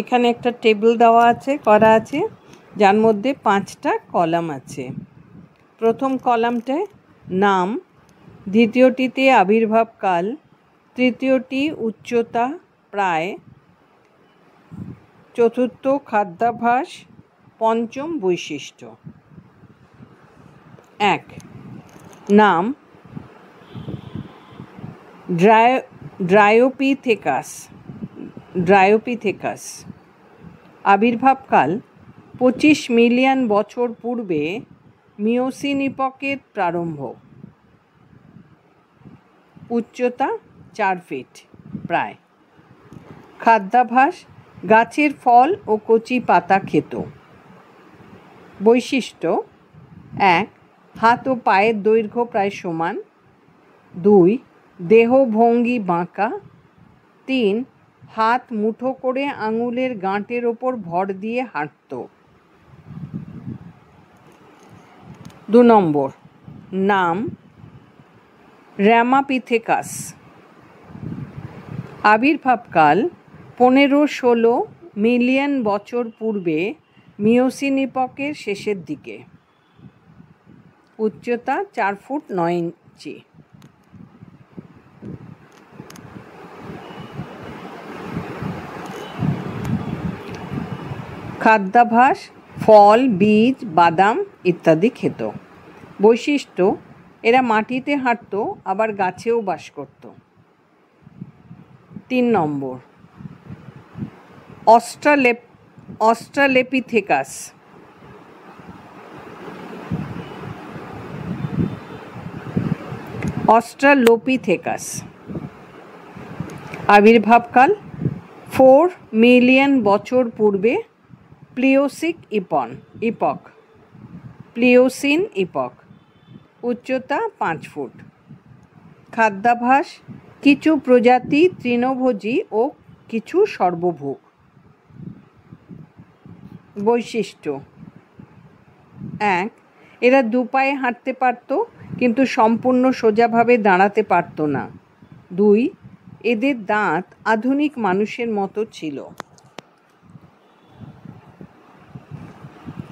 এখানে একটা টেবিল দেওয়া আছে করা আছে যার মধ্যে পাঁচটা কলাম আছে প্রথম কলামটায় নাম দ্বিতীয়টিতে আবির্ভাবকাল তৃতীয়টি উচ্চতা প্রায় চতুর্থ খাদ্যাভাস পঞ্চম বৈশিষ্ট্য এক নাম ড্রায় ড্রায়োপিথেকাস ড্রায়োপিথেকাস আবির্ভাবকাল পঁচিশ মিলিয়ন বছর পূর্বে মিওসিনিপকের প্রারম্ভ উচ্চতা চার ফিট প্রায় খাদ্যাভাস গাছের ফল ও কচি পাতা খেত বৈশিষ্ট্য এক হাত ও পায়ের দৈর্ঘ্য প্রায় সমান দুই দেহ ভঙ্গি বাঁকা তিন হাত মুঠো করে আঙুলের গাঁটের ওপর ভর দিয়ে হাঁটত দু নম্বর নাম র্যামাপিথেকাস আবির্ভাবকাল পনেরো ষোলো মিলিয়ন বছর পূর্বে মিওসিনিপকের শেষের দিকে উচ্চতা চার ফুট নয় ইঞ্চি খাদ্যাভাস ফল বীজ বাদাম ইত্যাদি খেত বৈশিষ্ট্য এরা মাটিতে হাঁটত আবার গাছেও বাস করত তিন নম্বর অস্ট্রালেপ অস্ট্রালেপিথেকাস অস্ট্রালোপিথেকাস আবির্ভাবকাল ফোর মিলিয়ন বছর পূর্বে প্লিওসিক ইপন ইপক প্লিওসিন ইপক উচ্চতা পাঁচ ফুট খাদ্যাভাস কিছু প্রজাতি তৃণভোজী ও কিছু সর্বভোগ বৈশিষ্ট্য এক এরা দু পায়ে হাঁটতে পারত কিন্তু সম্পূর্ণ সোজাভাবে দাঁড়াতে পারত না দুই এদের দাঁত আধুনিক মানুষের মতো ছিল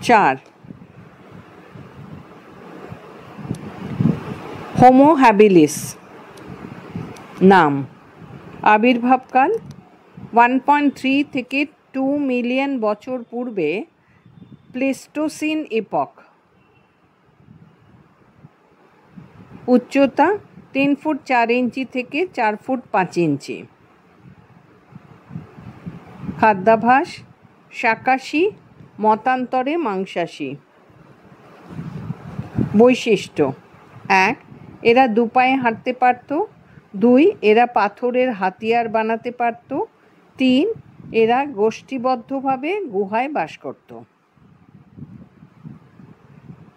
চার হোমো হ্যাবিলিস নাম আবির্ভাবকাল ওয়ান পয়েন্ট থ্রি থেকে টু মিলিয়ন বছর পূর্বে প্লেস্টোসিন এপক উচ্চতা তিন ফুট চার ইঞ্চি থেকে চার ফুট পাঁচ ইঞ্চি খাদ্যাভাস শাকাশি মতান্তরে মাংসাশী বৈশিষ্ট্য এক এরা দুপায়ে হাঁটতে পারত দুই এরা পাথরের হাতিয়ার বানাতে পারত তিন এরা গোষ্ঠীবদ্ধভাবে গুহায় বাস করত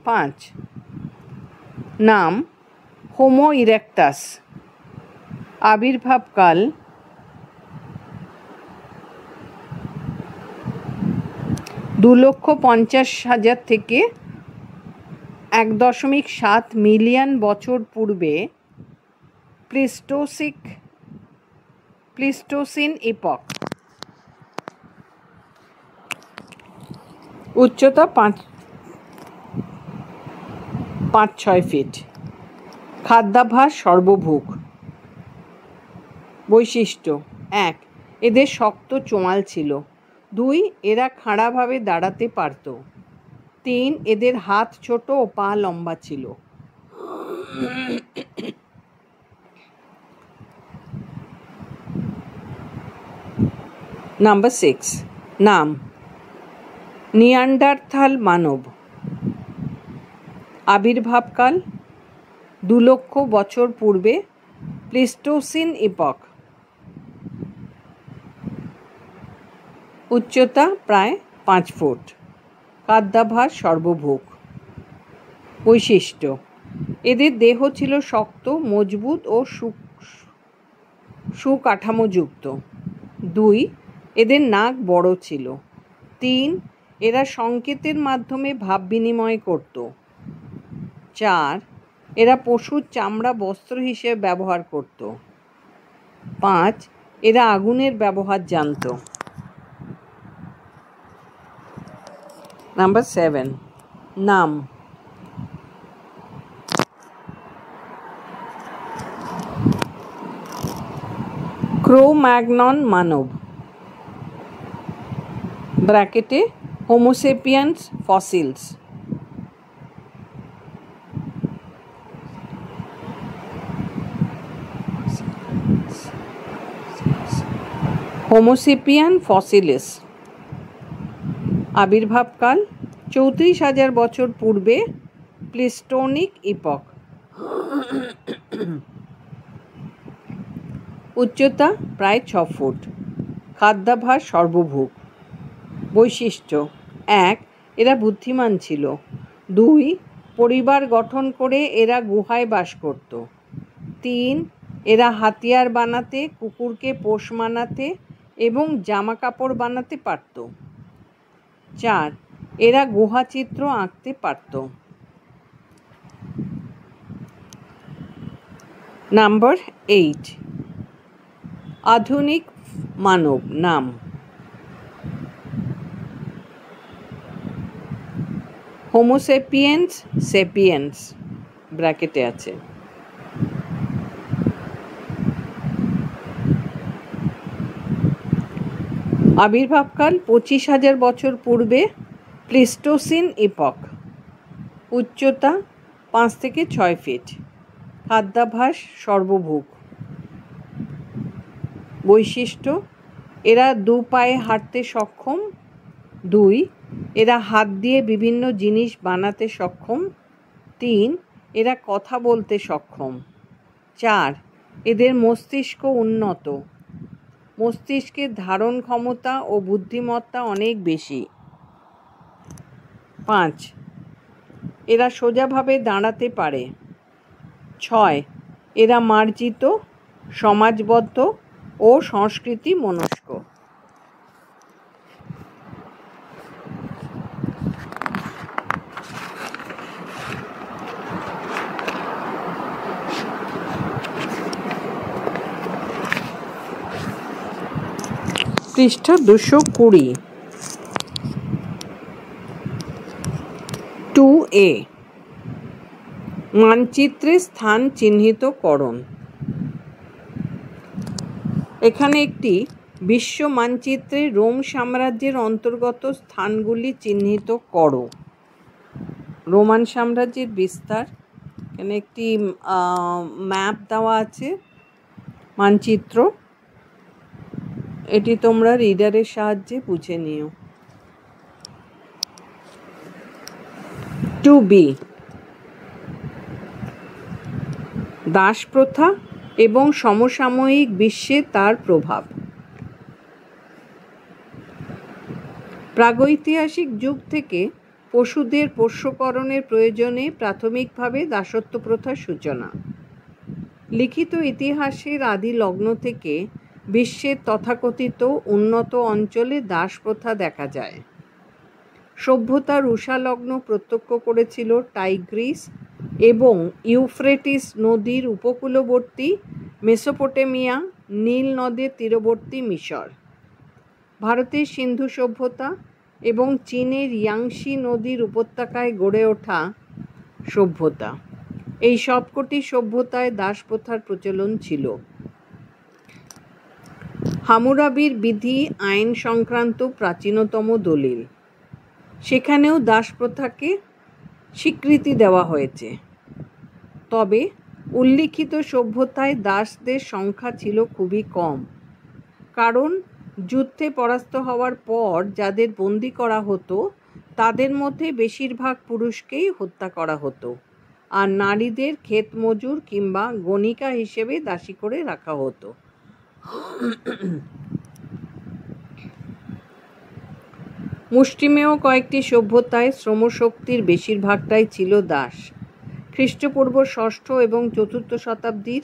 পাঁচ নাম হোমো ইরেক্টাস আবির্ভাবকাল দু লক্ষ পঞ্চাশ হাজার থেকে এক দশমিক সাত মিলিয়ন বছর পূর্বে প্লিস্টোসিক প্লিস্টোসিন ইপক উচ্চতা পাঁচ পাঁচ ছয় ফিট খাদ্যাভাস সর্বভুক বৈশিষ্ট্য এক এদের শক্ত চোয়াল ছিল দুই এরা খাঁড়াভাবে দাঁড়াতে পারত তিন এদের হাত ছোট ও পা লম্বা ছিল নাম্বার সিক্স নাম নিয়ান্ডারথাল মানব আবির্ভাবকাল দু লক্ষ বছর পূর্বে প্লিস্টোসিন ইপক উচ্চতা প্রায় পাঁচ ফুট কাদ্যাভার সর্বভোগ বৈশিষ্ট্য এদের দেহ ছিল শক্ত মজবুত ও সুকাঠামোযুক্ত দুই এদের নাক বড় ছিল তিন এরা সংকেতের মাধ্যমে ভাব বিনিময় করত চার এরা পশুর চামড়া বস্ত্র হিসেবে ব্যবহার করত পাঁচ এরা আগুনের ব্যবহার জানত number 7 numb क्रोमैग्नॉन मानव ब्रैकेटे होमोसेपियंस फॉसिल्स होमोसेपियन फॉसिलिस আবির্ভাবকাল চৌত্রিশ হাজার বছর পূর্বে প্লিস্টোনিক ইপক উচ্চতা প্রায় ছ ফুট খাদ্যাভাস সর্বভুক বৈশিষ্ট্য এক এরা বুদ্ধিমান ছিল দুই পরিবার গঠন করে এরা গুহায় বাস করত তিন এরা হাতিয়ার বানাতে কুকুরকে পোষ মানাতে এবং জামা কাপড় বানাতে পারত চার এরা গুহাচিত্র আঁকতে পারত নাম্বার এইট আধুনিক মানব নাম হোমোসেপিয়েন্স সেপিয়েন্স ব্র্যাকেটে আছে আবির্ভাবকাল পঁচিশ হাজার বছর পূর্বে প্লিস্টোসিন ইপক উচ্চতা পাঁচ থেকে ছয় ফিট খাদ্যাভাস সর্বভোগ বৈশিষ্ট্য এরা দু পায়ে হাঁটতে সক্ষম দুই এরা হাত দিয়ে বিভিন্ন জিনিস বানাতে সক্ষম তিন এরা কথা বলতে সক্ষম চার এদের মস্তিষ্ক উন্নত মস্তিষ্কের ধারণ ক্ষমতা ও বুদ্ধিমত্তা অনেক বেশি পাঁচ এরা সোজাভাবে দাঁড়াতে পারে ছয় এরা মার্জিত সমাজবদ্ধ ও সংস্কৃতি মনস্ক পৃষ্ঠা দুশো কুড়ি টু এ মানচিত্রে স্থান চিহ্নিতকরণ এখানে একটি বিশ্ব মানচিত্রে রোম সাম্রাজ্যের অন্তর্গত স্থানগুলি চিহ্নিত করো রোমান সাম্রাজ্যের বিস্তার এখানে একটি ম্যাপ দেওয়া আছে মানচিত্র এটি তোমরা রিডারের সাহায্যে বুঝে নিও টু বি দাস প্রথা এবং সমসাময়িক বিশ্বে তার প্রভাব প্রাগৈতিহাসিক যুগ থেকে পশুদের পোষ্যকরণের প্রয়োজনে প্রাথমিকভাবে দাসত্ব প্রথার সূচনা লিখিত ইতিহাসের আদি লগ্ন থেকে বিশ্বের তথাকথিত উন্নত অঞ্চলে দাস প্রথা দেখা যায় সভ্যতার উষালগ্ন প্রত্যক্ষ করেছিল টাইগ্রিস এবং ইউফ্রেটিস নদীর উপকূলবর্তী মেসোপোটেমিয়া নীল নদের তীরবর্তী মিশর ভারতের সিন্ধু সভ্যতা এবং চীনের ইয়াংশি নদীর উপত্যকায় গড়ে ওঠা সভ্যতা এই সবকটি সভ্যতায় দাস প্রথার প্রচলন ছিল হামুরাবির বিধি আইন সংক্রান্ত প্রাচীনতম দলিল সেখানেও দাসপ্রথাকে স্বীকৃতি দেওয়া হয়েছে তবে উল্লিখিত সভ্যতায় দাসদের সংখ্যা ছিল খুবই কম কারণ যুদ্ধে পরাস্ত হওয়ার পর যাদের বন্দি করা হতো তাদের মধ্যে বেশিরভাগ পুরুষকেই হত্যা করা হতো আর নারীদের ক্ষেত মজুর কিংবা গণিকা হিসেবে দাসী করে রাখা হতো মুষ্টিমেয় কয়েকটি সভ্যতায় শ্রমশক্তির বেশিরভাগটাই ছিল দাস খ্রিস্টপূর্ব ষষ্ঠ এবং চতুর্থ শতাব্দীর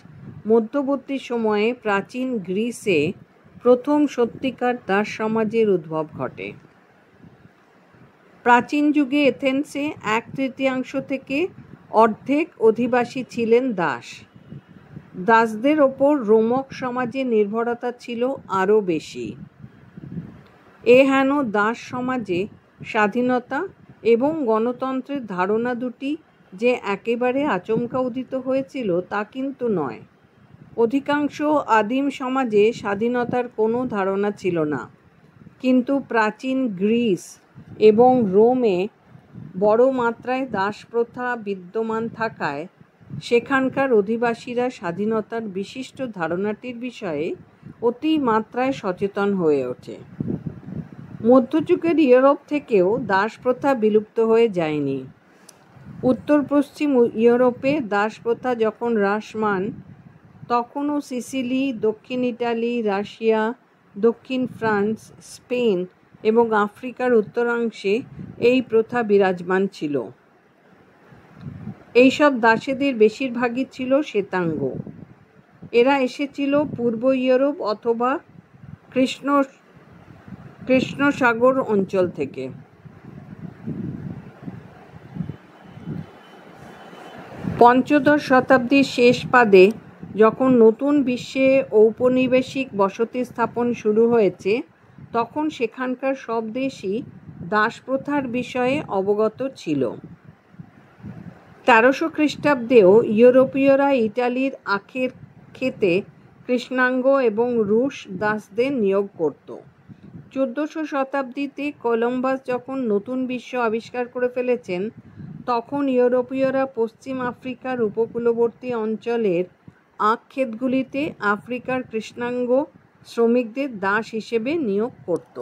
মধ্যবর্তী সময়ে প্রাচীন গ্রিসে প্রথম সত্যিকার দাস সমাজের উদ্ভব ঘটে প্রাচীন যুগে এথেন্সে এক তৃতীয়াংশ থেকে অর্ধেক অধিবাসী ছিলেন দাস দাসদের ওপর রোমক সমাজে নির্ভরতা ছিল আরও বেশি এ হেন দাস সমাজে স্বাধীনতা এবং গণতন্ত্রের ধারণা দুটি যে একেবারে আচমকা উদিত হয়েছিল তা কিন্তু নয় অধিকাংশ আদিম সমাজে স্বাধীনতার কোনো ধারণা ছিল না কিন্তু প্রাচীন গ্রিস এবং রোমে বড় মাত্রায় দাস প্রথা বিদ্যমান থাকায় সেখানকার অধিবাসীরা স্বাধীনতার বিশিষ্ট ধারণাটির বিষয়ে অতি মাত্রায় সচেতন হয়ে ওঠে মধ্যযুগের ইউরোপ থেকেও দাস প্রথা বিলুপ্ত হয়ে যায়নি উত্তর পশ্চিম ইউরোপে দাস প্রথা যখন হ্রাসমান তখনও সিসিলি দক্ষিণ ইটালি রাশিয়া দক্ষিণ ফ্রান্স স্পেন এবং আফ্রিকার উত্তরাংশে এই প্রথা বিরাজমান ছিল এইসব দাসেদের বেশিরভাগই ছিল শ্বেতাঙ্গ এরা এসেছিল পূর্ব ইউরোপ অথবা কৃষ্ণ কৃষ্ণসাগর অঞ্চল থেকে পঞ্চদশ শতাব্দীর শেষ পাদে যখন নতুন বিশ্বে ঔপনিবেশিক বসতি স্থাপন শুরু হয়েছে তখন সেখানকার সব দেশই দাসপ্রথার বিষয়ে অবগত ছিল তেরোশো খ্রিস্টাব্দেও ইউরোপীয়রা ইটালির আখের খেতে কৃষ্ণাঙ্গ এবং রুশ দাসদের নিয়োগ করত চোদ্দোশো শতাব্দীতে কলম্বাস যখন নতুন বিশ্ব আবিষ্কার করে ফেলেছেন তখন ইউরোপীয়রা পশ্চিম আফ্রিকার উপকূলবর্তী অঞ্চলের আখ ক্ষেতগুলিতে আফ্রিকার কৃষ্ণাঙ্গ শ্রমিকদের দাস হিসেবে নিয়োগ করত